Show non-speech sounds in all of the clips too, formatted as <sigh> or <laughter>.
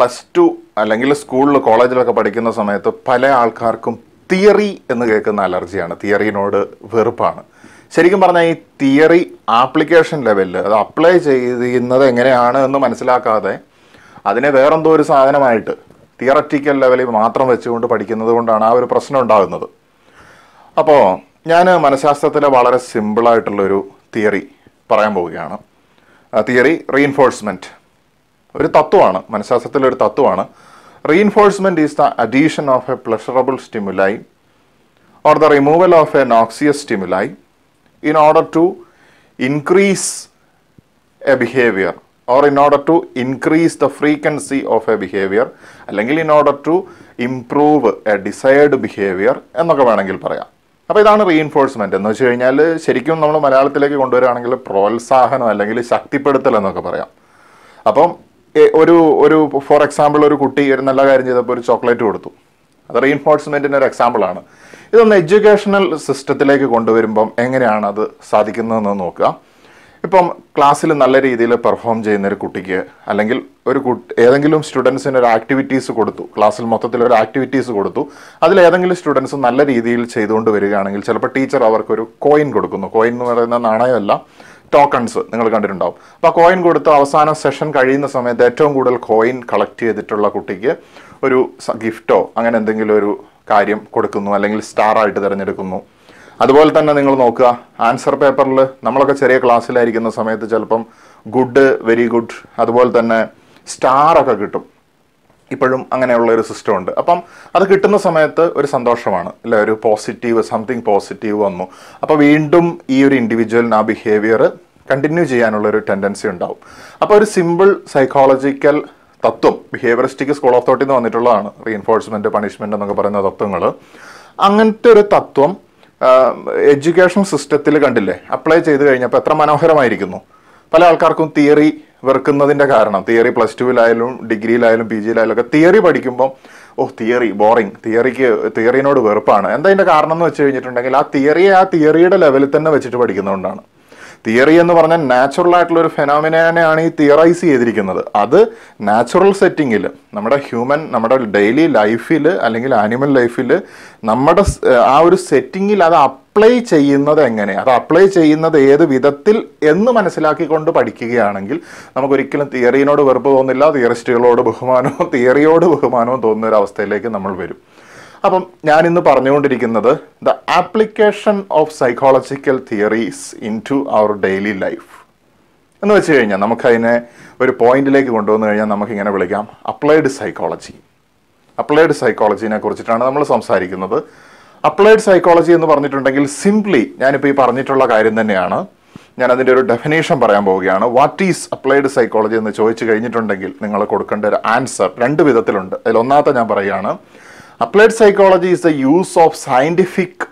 plus two അല്ലെങ്കിൽ സ്കൂളിൽ കോളേജിലൊക്കെ പഠിക്കുന്ന സമയത്ത് പല ആൾക്കാർക്കും തിയറി എന്ന് കേൾക്കുന്ന അലർജിയാണ് തിയറിനോട് വെറുപ്പാണ് ശരിക്കും പറഞ്ഞാൽ ഈ തിയറി ആപ്ലിക്കേഷൻ ലെവലിൽ അത് അപ്ലൈ ചെയ്യുന്നത് എങ്ങനെയാണ് എന്ന് മനസ്സിലാക്കാതെ അതിനെ വേറെന്തോ ഒരു സാധനമായിട്ട് തിയററ്റിക്കൽ ലെവലിൽ മാത്രം വെച്ചുകൊണ്ട് പഠിക്കുന്നത് കൊണ്ടാണ് ആ ഒരു പ്രശ്നം ഉണ്ടാകുന്നത് അപ്പോൾ ഞാൻ മനഃശാസ്ത്രത്തിലെ വളരെ സിമ്പിളായിട്ടുള്ളൊരു തിയറി പറയാൻ പോവുകയാണ് തിയറി റീഇൻഫോഴ്സ്മെൻറ്റ് ഒരു തത്വമാണ് മനഃശാസ്ത്രത്തിലെ ഒരു തത്വമാണ് reinforcement is the addition of a pleasurable stimuli or the removal of a noxious stimuli in order to increase a behaviour or in order to increase the frequency of a behaviour അല്ലെങ്കിൽ in order to improve a desired behaviour എന്നൊക്കെ വേണമെങ്കിൽ പറയാം അപ്പോൾ ഇതാണ് reinforcement എന്ന് വെച്ച് കഴിഞ്ഞാൽ ശരിക്കും നമ്മൾ മലയാളത്തിലേക്ക് കൊണ്ടുവരികയാണെങ്കിൽ പ്രോത്സാഹനം അല്ലെങ്കിൽ ശക്തിപ്പെടുത്തൽ എന്നൊക്കെ പറയാം അപ്പം ഒരു ഒരു ഫോർ എക്സാമ്പിൾ ഒരു കുട്ടി ഒരു നല്ല കാര്യം ചെയ്തപ്പോൾ ഒരു ചോക്ലേറ്റ് കൊടുത്തു അത് റീഇൻഫോഴ്സ്മെന്റിന്റെ ഒരു എക്സാമ്പിൾ ആണ് ഇതൊന്ന് എഡ്യൂക്കേഷണൽ സിസ്റ്റത്തിലേക്ക് കൊണ്ടുവരുമ്പം എങ്ങനെയാണ് അത് സാധിക്കുന്നതെന്ന് നോക്കുക ഇപ്പം ക്ലാസ്സിൽ നല്ല രീതിയിൽ പെർഫോം ചെയ്യുന്ന ഒരു കുട്ടിക്ക് അല്ലെങ്കിൽ ഒരു ഏതെങ്കിലും സ്റ്റുഡൻസിന് ഒരു ആക്ടിവിറ്റീസ് കൊടുത്തു ക്ലാസ്സിൽ മൊത്തത്തിൽ ഒരു ആക്ടിവിറ്റീസ് കൊടുത്തു അതിൽ ഏതെങ്കിലും സ്റ്റുഡൻസ് നല്ല രീതിയിൽ ചെയ്തുകൊണ്ട് വരികയാണെങ്കിൽ ചിലപ്പോൾ ടീച്ചർ അവർക്കൊരു കോയിൻ കൊടുക്കുന്നു കോയിൻ എന്ന് പറയുന്ന നാണയമല്ല ടോക്കൺസ് നിങ്ങൾ കണ്ടിട്ടുണ്ടാവും അപ്പോൾ കോയിൻ കൊടുത്ത് അവസാന സെഷൻ കഴിയുന്ന സമയത്ത് ഏറ്റവും കൂടുതൽ കോയിൻ കളക്ട് ചെയ്തിട്ടുള്ള കുട്ടിക്ക് ഒരു ഗിഫ്റ്റോ അങ്ങനെ എന്തെങ്കിലും ഒരു കാര്യം കൊടുക്കുന്നു അല്ലെങ്കിൽ സ്റ്റാർ ആയിട്ട് തിരഞ്ഞെടുക്കുന്നു അതുപോലെ തന്നെ നിങ്ങൾ നോക്കുക ആൻസർ പേപ്പറിൽ നമ്മളൊക്കെ ചെറിയ ക്ലാസ്സിലായിരിക്കുന്ന സമയത്ത് ചിലപ്പം ഗുഡ് വെരി ഗുഡ് അതുപോലെ തന്നെ സ്റ്റാർ ഒക്കെ കിട്ടും ഇപ്പോഴും അങ്ങനെയുള്ള ഒരു സിസ്റ്റം ഉണ്ട് അപ്പം അത് കിട്ടുന്ന സമയത്ത് ഒരു സന്തോഷമാണ് അല്ലെ ഒരു പോസിറ്റീവ് സംതിങ് പോസിറ്റീവ് വന്നു അപ്പോൾ വീണ്ടും ഈ ഒരു ഇൻഡിവിജ്വലിന് ആ ബിഹേവിയർ കണ്ടിന്യൂ ചെയ്യാനുള്ള ഒരു ടെൻഡൻസി ഉണ്ടാവും അപ്പോൾ ഒരു സിമ്പിൾ സൈക്കോളജിക്കൽ തത്വം ബിഹേവിയറിസ്റ്റിക് സ്കൂൾ ഓഫ് തോട്ടിൽ നിന്ന് വന്നിട്ടുള്ളതാണ് റീഎൻഫോഴ്സ്മെന്റ് പണിഷ്മെന്റ് എന്നൊക്കെ പറയുന്ന തത്വങ്ങൾ അങ്ങനത്തെ ഒരു തത്വം എഡ്യൂക്കേഷൻ സിസ്റ്റത്തിൽ കണ്ടില്ലേ അപ്ലൈ ചെയ്ത് കഴിഞ്ഞപ്പോൾ എത്ര മനോഹരമായിരിക്കുന്നു പല ആൾക്കാർക്കും തിയറി വെറുക്കുന്നതിന്റെ കാരണം തിയറി പ്ലസ് ടുവിലായാലും ഡിഗ്രിയിലായാലും പി ജിയിലായാലും ഒക്കെ തിയറി പഠിക്കുമ്പോൾ ഓ തിയറി ബോറിങ് തിയറിക്ക് തിയറിനോട് വെറുപ്പാണ് എന്താ അതിൻ്റെ കാരണം എന്ന് വെച്ച് കഴിഞ്ഞിട്ടുണ്ടെങ്കിൽ ആ തിയറിയെ ആ തിയറിയുടെ ലെവലിൽ തന്നെ വെച്ചിട്ട് പഠിക്കുന്നതുകൊണ്ടാണ് തിയറി എന്ന് പറഞ്ഞാൽ നാച്ചുറൽ ആയിട്ടുള്ള ഒരു ഫെനോമിനാണ് ഈ തിയറൈസ് ചെയ്തിരിക്കുന്നത് അത് നാച്ചുറൽ സെറ്റിങ്ങിൽ നമ്മുടെ ഹ്യൂമൻ നമ്മുടെ ഡെയിലി ലൈഫിൽ അല്ലെങ്കിൽ ആനിമൽ ലൈഫിൽ നമ്മുടെ ആ ഒരു സെറ്റിങ്ങിൽ അത് അപ്ലൈ ചെയ്യുന്നത് എങ്ങനെ അത് അപ്ലൈ ചെയ്യുന്നത് ഏത് വിധത്തിൽ എന്ന് മനസ്സിലാക്കിക്കൊണ്ട് പഠിക്കുകയാണെങ്കിൽ നമുക്കൊരിക്കലും തിയറിനോട് വെറുപ്പ് തോന്നില്ല തിയറിസ്റ്റുകളോട് ബഹുമാനവും <laughs> തിയറിയോട് ബഹുമാനവും തോന്നുന്ന ഒരു അവസ്ഥയിലേക്ക് നമ്മൾ വരും അപ്പം ഇന്ന് പറഞ്ഞുകൊണ്ടിരിക്കുന്നത് the application of psychological theories into our daily life എന്ന് വെച്ച് കഴിഞ്ഞാൽ നമുക്കതിനെ ഒരു പോയിന്റിലേക്ക് കൊണ്ടുവന്നു കഴിഞ്ഞാൽ നമുക്ക് ഇങ്ങനെ വിളിക്കാം അപ്ലൈഡ് സൈക്കോളജി അപ്ലൈഡ് സൈക്കോളജിനെ കുറിച്ചിട്ടാണ് നമ്മൾ സംസാരിക്കുന്നത് അപ്ലൈഡ് സൈക്കോളജി എന്ന് പറഞ്ഞിട്ടുണ്ടെങ്കിൽ സിംപ്ലി ഞാനിപ്പോൾ ഈ പറഞ്ഞിട്ടുള്ള കാര്യം തന്നെയാണ് ഞാൻ അതിൻ്റെ ഒരു ഡെഫിനേഷൻ പറയാൻ പോവുകയാണ് വാട്ട് ഈസ് അപ്ലൈഡ് സൈക്കോളജി എന്ന് ചോദിച്ചു കഴിഞ്ഞിട്ടുണ്ടെങ്കിൽ നിങ്ങൾ കൊടുക്കേണ്ട ഒരു ആൻസർ രണ്ട് വിധത്തിലുണ്ട് അതിൽ ഒന്നാമത്തെ ഞാൻ പറയുകയാണ് applied psychology is the use of scientific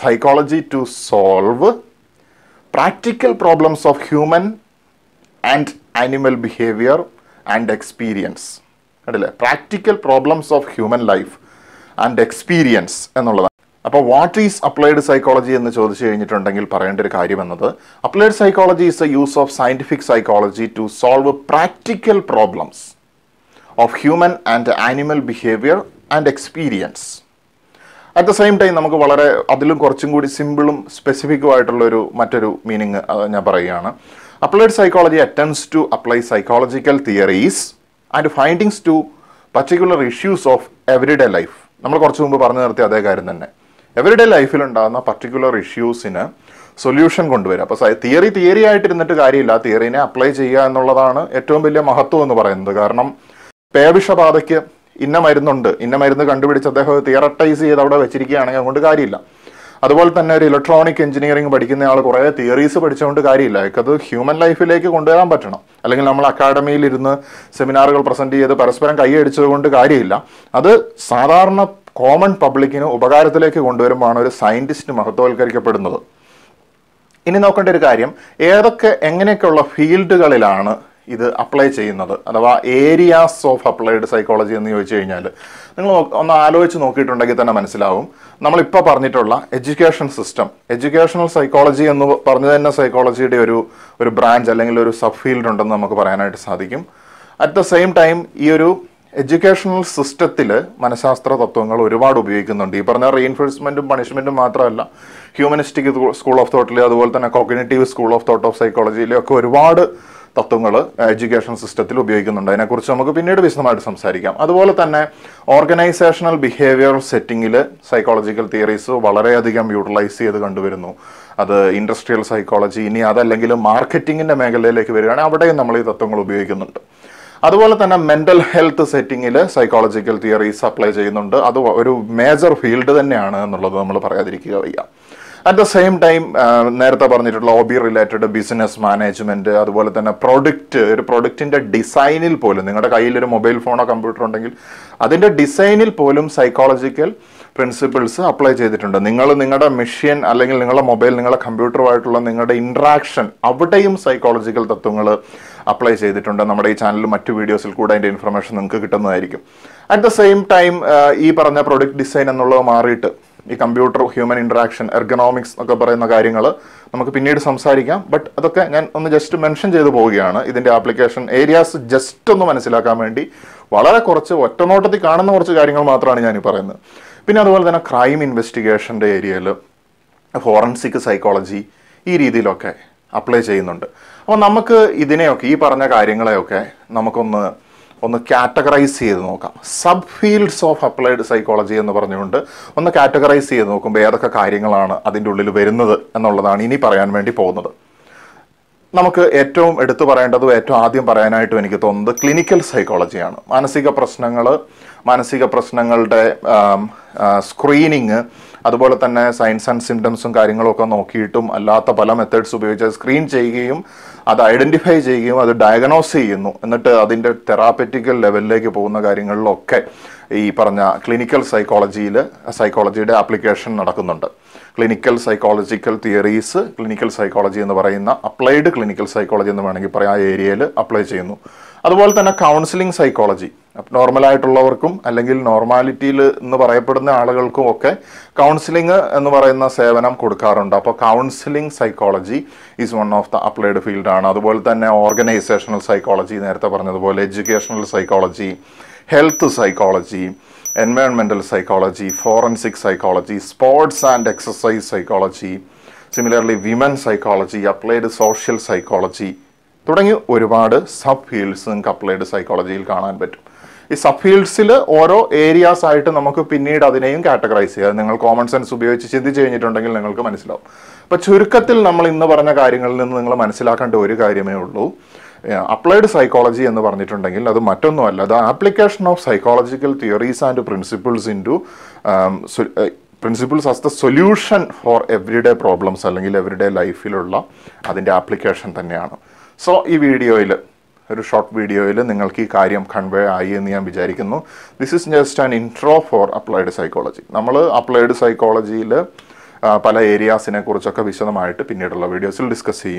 psychology to solve practical problems of human and animal behaviour and experience കണ്ടില്ലേ practical problems of human life and experience എന്നുള്ളതാണ് അപ്പോൾ വാട്ട് ഈസ് അപ്ലൈഡ് സൈക്കോളജി എന്ന് ചോദിച്ചു കഴിഞ്ഞിട്ടുണ്ടെങ്കിൽ പറയേണ്ട ഒരു കാര്യം എന്നത് applied psychology is a use of scientific psychology to solve practical problems of human and animal behaviour and experience at the same time നമുക്ക് വളരെ അതിലും കുറച്ചും കൂടി സിമ്പിളും സ്പെസിഫിക്കുമായിട്ടുള്ള ഒരു മറ്റൊരു മീനിങ് ഞാൻ പറയുകയാണ് applied psychology attempts to apply psychological theories and findings to particular issues of everyday life നമ്മൾ കുറച്ച് മുമ്പ് പറഞ്ഞു നിർത്തിയ അതേ കാര്യം തന്നെ എവരിഡേ ലൈഫിൽ ഉണ്ടാകുന്ന പർട്ടിക്കുലർ ഇഷ്യൂസിന് സൊല്യൂഷൻ കൊണ്ടുവരിക അപ്പോൾ തിയറി തിയറി ആയിട്ടിരുന്നിട്ട് കാര്യമില്ല ആ തിയറിനെ അപ്ലൈ ചെയ്യുക എന്നുള്ളതാണ് ഏറ്റവും വലിയ മഹത്വം എന്ന് പറയുന്നത് കാരണം പേവിഷബാധയ്ക്ക് ഇന്ന മരുന്നുണ്ട് ഇന്ന മരുന്ന് കണ്ടുപിടിച്ച് അദ്ദേഹം തിയറട്ടൈസ് ചെയ്ത് അവിടെ വെച്ചിരിക്കുകയാണെങ്കിൽ അതുകൊണ്ട് കാര്യമില്ല അതുപോലെ തന്നെ ഒരു ഇലക്ട്രോണിക് എഞ്ചിനീയറിംഗ് പഠിക്കുന്ന ആൾ കുറേ തിയറീസ് പഠിച്ചുകൊണ്ട് കാര്യമില്ല അത് ഹ്യൂമൻ ലൈഫിലേക്ക് കൊണ്ടുവരാൻ പറ്റണം അല്ലെങ്കിൽ നമ്മൾ അക്കാഡമിയിൽ ഇരുന്ന് സെമിനാറുകൾ പ്രസന്റ് ചെയ്ത് പരസ്പരം കൈയടിച്ചത് കൊണ്ട് കാര്യമില്ല അത് സാധാരണ കോമൺ പബ്ലിക്കിന് ഉപകാരത്തിലേക്ക് കൊണ്ടുവരുമ്പോഴാണ് ഒരു സയൻറ്റിസ്റ്റ് മഹത്വവൽക്കരിക്കപ്പെടുന്നത് ഇനി നോക്കേണ്ട ഒരു കാര്യം ഏതൊക്കെ എങ്ങനെയൊക്കെയുള്ള ഫീൽഡുകളിലാണ് ഇത് അപ്ലൈ ചെയ്യുന്നത് അഥവാ ഏരിയാസ് ഓഫ് അപ്ലൈഡ് സൈക്കോളജി എന്ന് ചോദിച്ചു കഴിഞ്ഞാൽ നിങ്ങൾ ഒന്ന് ആലോചിച്ച് നോക്കിയിട്ടുണ്ടെങ്കിൽ തന്നെ മനസ്സിലാവും നമ്മളിപ്പോൾ പറഞ്ഞിട്ടുള്ള എഡ്യൂക്കേഷൻ സിസ്റ്റം എഡ്യൂക്കേഷണൽ സൈക്കോളജി എന്ന് പറഞ്ഞു തന്നെ സൈക്കോളജിയുടെ ഒരു ഒരു ബ്രാഞ്ച് അല്ലെങ്കിൽ ഒരു സബ് ഫീൽഡ് ഉണ്ടെന്ന് നമുക്ക് പറയാനായിട്ട് സാധിക്കും അറ്റ് ദ സെയിം ടൈം ഈ ഒരു എഡ്യൂക്കേഷണൽ സിസ്റ്റത്തിൽ മനഃശാസ്ത്ര തത്വങ്ങൾ ഒരുപാട് ഉപയോഗിക്കുന്നുണ്ട് ഈ പറഞ്ഞ റീഎൻഫോഴ്സ്മെൻറ്റും പണിഷ്മെൻറ്റും മാത്രമല്ല ഹ്യൂമനിസ്റ്റിക് സ്കൂൾ ഓഫ് തോട്ടിൽ അതുപോലെ തന്നെ cognitive school of thought of സൈക്കോളജിയിലും ഒക്കെ ഒരുപാട് തത്വങ്ങൾ എഡ്യൂക്കേഷൻ സിസ്റ്റത്തിൽ ഉപയോഗിക്കുന്നുണ്ട് അതിനെക്കുറിച്ച് നമുക്ക് പിന്നീട് വിശദമായിട്ട് സംസാരിക്കാം അതുപോലെ തന്നെ ഓർഗനൈസേഷണൽ ബിഹേവിയർ സെറ്റിങ്ങിൽ സൈക്കോളജിക്കൽ തിയറീസ് വളരെയധികം യൂട്ടിലൈസ് ചെയ്ത് കണ്ടുവരുന്നു അത് ഇൻഡസ്ട്രിയൽ സൈക്കോളജി ഇനി അതല്ലെങ്കിലും മാർക്കറ്റിങ്ങിൻ്റെ മേഖലയിലേക്ക് വരികയാണെങ്കിൽ അവിടെയും നമ്മൾ ഈ തത്വങ്ങൾ ഉപയോഗിക്കുന്നുണ്ട് അതുപോലെ തന്നെ മെന്റൽ ഹെൽത്ത് സെറ്റിംഗിൽ സൈക്കോളജിക്കൽ തിയറീസ് അപ്ലൈ ചെയ്യുന്നുണ്ട് അത് ഒരു മേജർ ഫീൽഡ് തന്നെയാണ് എന്നുള്ളത് നമ്മൾ പറയാതിരിക്കുക വയ്യ അറ്റ് ദ സെയിം ടൈം നേരത്തെ പറഞ്ഞിട്ടുള്ള ഹോബി റിലേറ്റഡ് ബിസിനസ് മാനേജ്മെന്റ് അതുപോലെ തന്നെ പ്രൊഡക്റ്റ് ഒരു പ്രൊഡക്റ്റിന്റെ ഡിസൈനിൽ പോലും നിങ്ങളുടെ കയ്യിൽ ഒരു മൊബൈൽ ഫോണോ കമ്പ്യൂട്ടർ ഉണ്ടെങ്കിൽ അതിന്റെ ഡിസൈനിൽ പോലും സൈക്കോളജിക്കൽ പ്രിൻസിപ്പിൾസ് അപ്ലൈ ചെയ്തിട്ടുണ്ട് നിങ്ങൾ നിങ്ങളുടെ മെഷീൻ അല്ലെങ്കിൽ നിങ്ങളുടെ മൊബൈൽ നിങ്ങളുടെ കമ്പ്യൂട്ടറുമായിട്ടുള്ള നിങ്ങളുടെ ഇൻട്രാക്ഷൻ അവിടെയും സൈക്കോളജിക്കൽ തത്വങ്ങൾ അപ്ലൈ ചെയ്തിട്ടുണ്ട് നമ്മുടെ ഈ ചാനലിൽ മറ്റു വീഡിയോസിൽ കൂടെ അതിൻ്റെ ഇൻഫർമേഷൻ നിങ്ങൾക്ക് കിട്ടുന്നതായിരിക്കും അറ്റ് ദ സെയിം ടൈം ഈ പറഞ്ഞ പ്രൊഡക്റ്റ് ഡിസൈൻ എന്നുള്ളത് മാറിയിട്ട് ഈ കമ്പ്യൂട്ടർ ഹ്യൂമൻ ഇൻട്രാക്ഷൻ എർഗണോമിക്സ് ഒക്കെ പറയുന്ന കാര്യങ്ങൾ നമുക്ക് പിന്നീട് സംസാരിക്കാം ബട്ട് അതൊക്കെ ഞാൻ ഒന്ന് ജസ്റ്റ് മെൻഷൻ ചെയ്തു പോവുകയാണ് ഇതിൻ്റെ ആപ്ലിക്കേഷൻ ഏരിയാസ് ജസ്റ്റ് ഒന്ന് മനസ്സിലാക്കാൻ വേണ്ടി വളരെ കുറച്ച് ഒറ്റനോട്ടത്തിൽ കാണുന്ന കുറച്ച് കാര്യങ്ങൾ മാത്രമാണ് ഞാൻ ഈ പറയുന്നത് പിന്നെ അതുപോലെ തന്നെ ക്രൈം ഇൻവെസ്റ്റിഗേഷൻ്റെ ഏരിയയിൽ ഫോറൻസിക് സൈക്കോളജി ഈ രീതിയിലൊക്കെ അപ്ലൈ ചെയ്യുന്നുണ്ട് അപ്പോൾ നമുക്ക് ഇതിനെയൊക്കെ ഈ പറഞ്ഞ കാര്യങ്ങളെയൊക്കെ നമുക്കൊന്ന് ഒന്ന് കാറ്റഗറൈസ് ചെയ്ത് നോക്കാം sub fields of applied psychology എന്ന് പറഞ്ഞുകൊണ്ട് ഒന്ന് കാറ്റഗറൈസ് ചെയ്ത് നോക്കുമ്പോൾ ഏതൊക്കെ കാര്യങ്ങളാണ് അതിൻ്റെ ഉള്ളിൽ വരുന്നത് എന്നുള്ളതാണ് ഇനി പറയാൻ വേണ്ടി പോകുന്നത് നമുക്ക് ഏറ്റവും എടുത്തു പറയേണ്ടതും ഏറ്റവും ആദ്യം പറയാനായിട്ടും എനിക്ക് തോന്നുന്നത് ക്ലിനിക്കൽ സൈക്കോളജിയാണ് മാനസിക പ്രശ്നങ്ങൾ മാനസിക പ്രശ്നങ്ങളുടെ സ്ക്രീനിങ് അതുപോലെ തന്നെ സയൻസ് ആൻഡ് സിംറ്റംസും കാര്യങ്ങളൊക്കെ നോക്കിയിട്ടും അല്ലാത്ത പല മെത്തേഡ്സ് ഉപയോഗിച്ച് സ്ക്രീൻ ചെയ്യുകയും അത് ഐഡന്റിഫൈ ചെയ്യുകയും അത് ഡയഗ്നോസ് ചെയ്യുന്നു എന്നിട്ട് അതിൻ്റെ തെറാപ്പറ്റിക്കൽ ലെവലിലേക്ക് പോകുന്ന കാര്യങ്ങളിലൊക്കെ ഈ പറഞ്ഞ ക്ലിനിക്കൽ സൈക്കോളജിയിൽ സൈക്കോളജിയുടെ ആപ്ലിക്കേഷൻ നടക്കുന്നുണ്ട് clinical psychological theories clinical psychology എന്ന് പറയുന്ന അപ്ലൈഡ് ക്ലിനിക്കൽ സൈക്കോളജി എന്ന് വേണമെങ്കിൽ പറയാം ആ ഏരിയയിൽ അപ്ലൈ ചെയ്യുന്നു അതുപോലെ തന്നെ കൗൺസിലിംഗ് സൈക്കോളജി നോർമലായിട്ടുള്ളവർക്കും അല്ലെങ്കിൽ നോർമാലിറ്റിയിൽ എന്ന് പറയപ്പെടുന്ന ആളുകൾക്കും ഒക്കെ കൗൺസിലിംഗ് എന്ന് പറയുന്ന സേവനം കൊടുക്കാറുണ്ട് അപ്പോൾ counselling psychology is one of the applied ഫീൽഡാണ് അതുപോലെ തന്നെ ഓർഗനൈസേഷണൽ സൈക്കോളജി നേരത്തെ പറഞ്ഞതുപോലെ എഡ്യൂക്കേഷണൽ സൈക്കോളജി ഹെൽത്ത് സൈക്കോളജി എൻവയോൺമെന്റൽ psychology forensic psychology sports and exercise psychology similarly women psychology applied social psychology തുടങ്ങി ഒരുപാട് സബ് ഫീൽഡ്സ് നിങ്ങൾക്ക് അപ്ലൈഡ് സൈക്കോളജിയിൽ കാണാൻ പറ്റും ഈ സബ് ഫീൽഡ്സിൽ ഓരോ ഏരിയാസ് ആയിട്ട് നമുക്ക് പിന്നീട് അതിനെയും കാറ്റഗറൈസ് ചെയ്യാം നിങ്ങൾ കോമൺ സെൻസ് ഉപയോഗിച്ച് ചിന്തിച്ച് കഴിഞ്ഞിട്ടുണ്ടെങ്കിൽ നിങ്ങൾക്ക് മനസ്സിലാവും അപ്പോൾ ചുരുക്കത്തിൽ നമ്മൾ ഇന്ന് പറഞ്ഞ കാര്യങ്ങളിൽ നിന്ന് നിങ്ങൾ മനസ്സിലാക്കേണ്ട ഒരു കാര്യമേ ഉള്ളൂ അപ്ലൈഡ് സൈക്കോളജി എന്ന് പറഞ്ഞിട്ടുണ്ടെങ്കിൽ അത് മറ്റൊന്നുമല്ല the application of psychological theories and principles into principles as the solution for everyday problems അല്ലെങ്കിൽ എവറിഡേ ലൈഫിലുള്ള അതിൻ്റെ ആപ്ലിക്കേഷൻ തന്നെയാണ് സോ ഈ വീഡിയോയിൽ ഒരു ഷോർട്ട് വീഡിയോയിൽ നിങ്ങൾക്ക് ഈ കാര്യം കൺവേ ആയി എന്ന് ഞാൻ വിചാരിക്കുന്നു this is just an intro for applied psychology നമ്മൾ അപ്ലൈഡ് സൈക്കോളജിയിൽ പല ഏരിയാസിനെ കുറിച്ചൊക്കെ വിശദമായിട്ട് പിന്നീടുള്ള വീഡിയോസിൽ ഡിസ്കസ് ചെയ്യും